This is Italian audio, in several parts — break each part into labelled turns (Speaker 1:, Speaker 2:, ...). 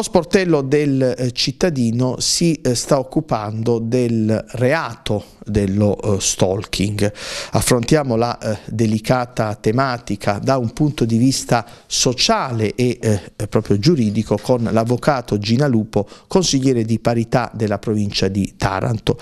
Speaker 1: Lo sportello del eh, cittadino si eh, sta occupando del reato dello eh, stalking. Affrontiamo la delicata tematica da un punto di vista sociale e proprio giuridico con l'avvocato Gina Lupo, consigliere di parità della provincia di Taranto.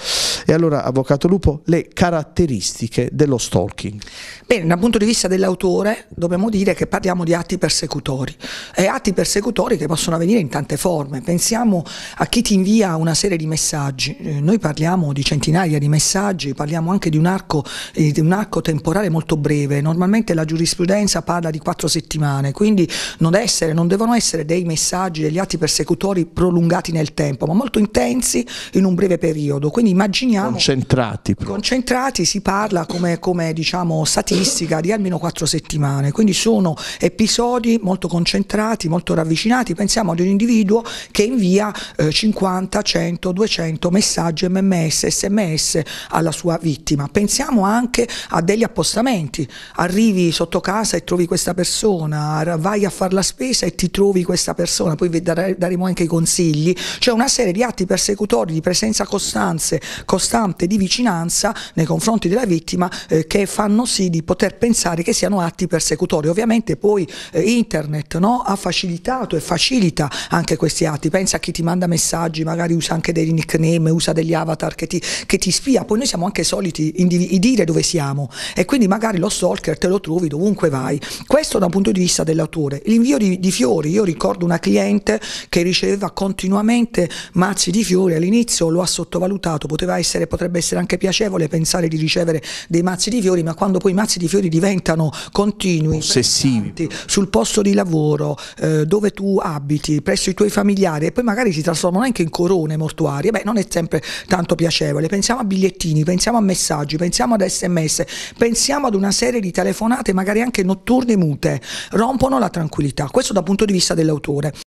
Speaker 1: E allora, Avvocato Lupo, le caratteristiche dello stalking. Bene, dal punto di vista
Speaker 2: dell'autore dobbiamo dire che parliamo di atti persecutori e atti persecutori che possono avvenire in tante forme. Pensiamo a chi ti invia una serie di messaggi, eh, noi parliamo di centinaia di messaggi, parliamo anche di un arco, eh, di un arco temporale molto breve, normalmente la giurisprudenza parla di quattro settimane, quindi non, essere, non devono essere dei messaggi, degli atti persecutori prolungati nel tempo, ma molto intensi in un breve periodo. Quindi immaginiamo rimaniamo
Speaker 1: concentrati,
Speaker 2: concentrati si parla come, come diciamo statistica di almeno quattro settimane, quindi sono episodi molto concentrati, molto ravvicinati, pensiamo ad un individuo che invia eh, 50, 100, 200 messaggi MMS, SMS alla sua vittima, pensiamo anche a degli appostamenti, arrivi sotto casa e trovi questa persona, vai a fare la spesa e ti trovi questa persona, poi vi daremo anche i consigli, c'è cioè una serie di atti persecutori, di presenza costanze, costanza costante di vicinanza nei confronti della vittima eh, che fanno sì di poter pensare che siano atti persecutori. Ovviamente poi eh, internet no, ha facilitato e facilita anche questi atti, pensa a chi ti manda messaggi, magari usa anche dei nickname, usa degli avatar che ti, che ti spia, poi noi siamo anche soliti dire dove siamo e quindi magari lo stalker te lo trovi dovunque vai. Questo da un punto di vista dell'autore. L'invio di, di fiori, io ricordo una cliente che riceveva continuamente mazzi di fiori, all'inizio lo ha sottovalutato, poteva essere essere, potrebbe essere anche piacevole pensare di ricevere dei mazzi di fiori, ma quando poi i mazzi di fiori diventano continui, ossessivi, sul posto di lavoro, eh, dove tu abiti, presso i tuoi familiari e poi magari si trasformano anche in corone mortuarie, beh non è sempre tanto piacevole. Pensiamo a bigliettini, pensiamo a messaggi, pensiamo ad sms, pensiamo ad una serie di telefonate magari anche notturne mute, rompono la tranquillità. Questo dal punto di vista dell'autore.